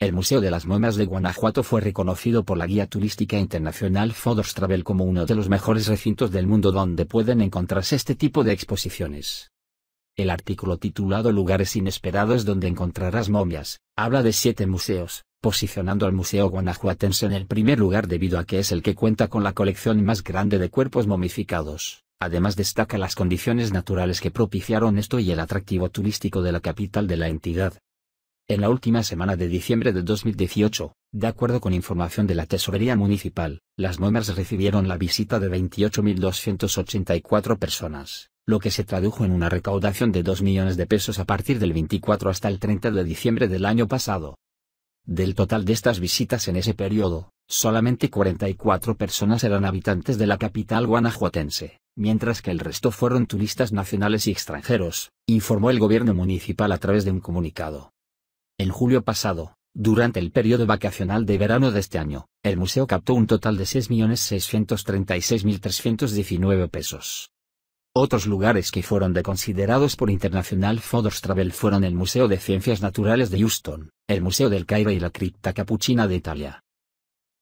El Museo de las Momias de Guanajuato fue reconocido por la guía turística internacional Fodors Travel como uno de los mejores recintos del mundo donde pueden encontrarse este tipo de exposiciones. El artículo titulado Lugares inesperados donde encontrarás momias, habla de siete museos, posicionando al Museo Guanajuatense en el primer lugar debido a que es el que cuenta con la colección más grande de cuerpos momificados. Además destaca las condiciones naturales que propiciaron esto y el atractivo turístico de la capital de la entidad, en la última semana de diciembre de 2018, de acuerdo con información de la Tesorería Municipal, las MOMERS recibieron la visita de 28.284 personas, lo que se tradujo en una recaudación de 2 millones de pesos a partir del 24 hasta el 30 de diciembre del año pasado. Del total de estas visitas en ese periodo, solamente 44 personas eran habitantes de la capital guanajuatense, mientras que el resto fueron turistas nacionales y extranjeros, informó el gobierno municipal a través de un comunicado. En julio pasado, durante el periodo vacacional de verano de este año, el museo captó un total de 6.636.319 pesos. Otros lugares que fueron considerados por International Photos Travel fueron el Museo de Ciencias Naturales de Houston, el Museo del Cairo y la Cripta Capuchina de Italia.